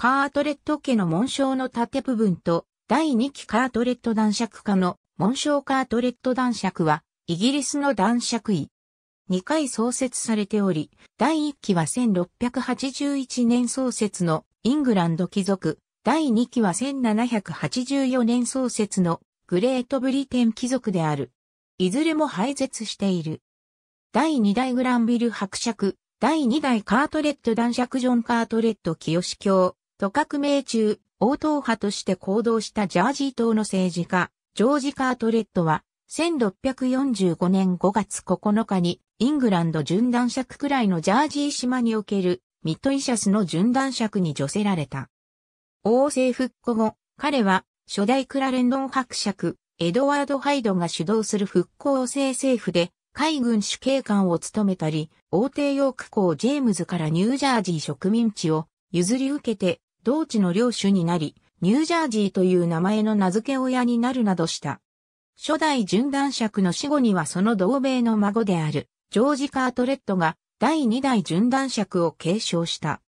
カートレット家の紋章の縦部分と、第2期カートレット男爵家の紋章カートレット男爵は、イギリスの男爵位。2回創設されており、第1期は1681年創設のイングランド貴族、第2期は1784年創設のグレートブリテン貴族である。いずれも廃絶している。第2代グランビル伯爵、第2代カートレット男爵ジョン・カートレット清教、都革命中、王党派として行動したジャージー党の政治家、ジョージ・カートレットは、1645年5月9日に、イングランド巡断尺くらいのジャージー島における、ミッドイシャスの巡断尺に除せられた。王政復古後、彼は、初代クラレンドン伯爵、エドワード・ハイドが主導する復興政政府で、海軍主警官を務めたり、王帝ヨークジェームズからニュージャージー植民地を譲り受けて同地の領主になり、ニュージャージーという名前の名付け親になるなどした。初代準男爵の死後にはその同盟の孫である、ジョージ・カートレットが第2代準男爵を継承した。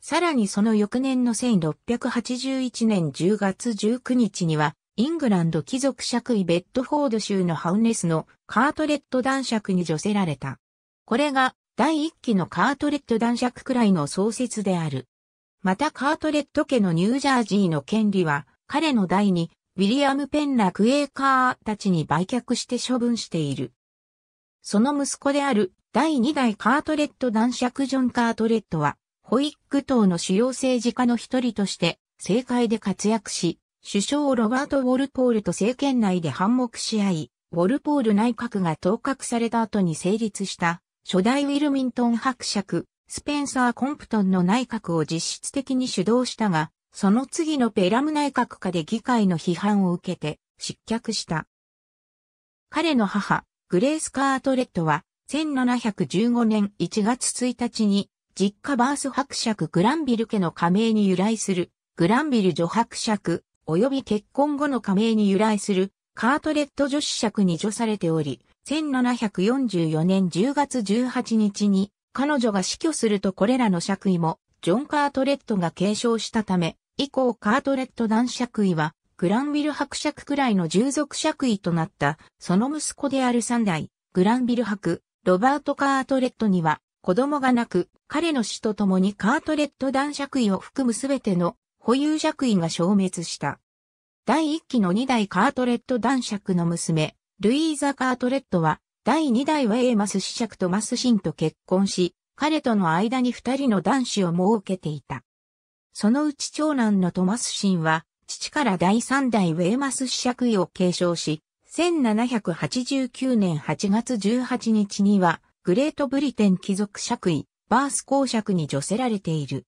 さらにその翌年の1681年10月19日には、イングランド貴族爵位ベッドフォード州のハウネスのカートレット男爵に助せられた。これが第1期のカートレット男爵くらいの創設である。またカートレット家のニュージャージーの権利は、彼の代に、ウィリアム・ペンラ・クエーカーたちに売却して処分している。その息子である第2代カートレット男爵ジョン・カートレットは、ホイック党の主要政治家の一人として、政界で活躍し、首相ロバート・ウォルポールと政権内で反目し合い、ウォルポール内閣が当確された後に成立した、初代ウィルミントン伯爵、スペンサー・コンプトンの内閣を実質的に主導したが、その次のペラム内閣下で議会の批判を受けて失脚した。彼の母、グレース・カートレットは、1715年1月1日に、実家バース伯爵グランビル家の加盟に由来する、グランビル女伯爵、及び結婚後の加盟に由来する、カートレット女子爵に除されており、1744年10月18日に、彼女が死去するとこれらの爵位も、ジョン・カートレットが継承したため、以降カートレット男爵位は、グランビル伯爵くらいの従属爵位となった、その息子である三代、グランビル伯、ロバート・カートレットには、子供がなく、彼の死とともにカートレット男爵位を含むすべての保有爵位が消滅した。第1期の2代カートレット男爵の娘、ルイーザ・カートレットは、第2代はエーマス子爵とマスシンと結婚し、彼との間に二人の男子を設けていた。そのうち長男のトマスシンは、父から第3代ウェーマス子爵位を継承し、1789年8月18日には、グレートブリテン貴族爵位、バース公爵に除せられている。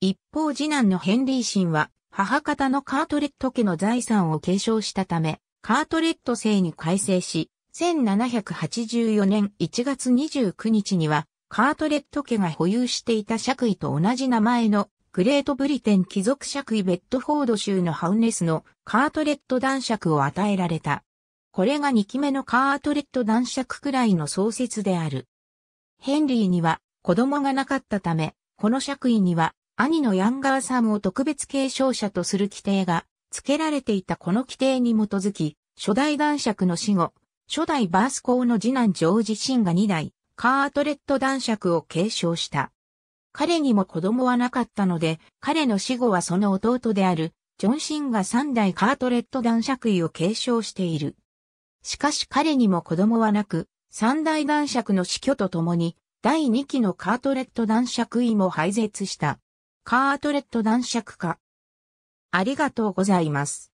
一方次男のヘンリーシンは、母方のカートレット家の財産を継承したため、カートレット制に改正し、1784年1月29日には、カートレット家が保有していた爵位と同じ名前のグレートブリテン貴族爵位ベッドフォード州のハウネスのカートレット男爵を与えられた。これが2期目のカートレット男爵くらいの創設である。ヘンリーには子供がなかったため、この爵位には兄のヤンガーサムを特別継承者とする規定が付けられていたこの規定に基づき、初代男爵の死後、初代バース公の次男ジョージ・シンが2代、カートレット男爵を継承した。彼にも子供はなかったので、彼の死後はその弟である、ジョン・シンが3代カートレット男爵位を継承している。しかし彼にも子供はなく、3代男爵の死去とともに、第2期のカートレット男爵位も廃絶した。カートレット男爵か。ありがとうございます。